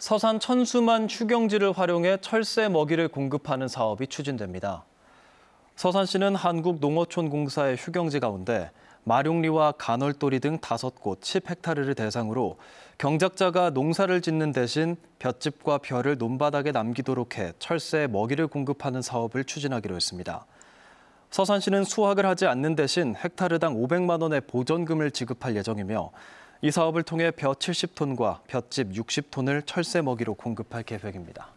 서산 천수만 휴경지를 활용해 철새 먹이를 공급하는 사업이 추진됩니다. 서산시는 한국농어촌공사의 휴경지 가운데 마룡리와 간월돌이 등 다섯 곳 10헥타르를 대상으로 경작자가 농사를 짓는 대신 볏짚과 벼를 논바닥에 남기도록 해 철새 먹이를 공급하는 사업을 추진하기로 했습니다. 서산시는 수확을 하지 않는 대신 헥타르당 500만 원의 보전금을 지급할 예정이며 이 사업을 통해 벼 70톤과 벼집 60톤을 철새 먹이로 공급할 계획입니다.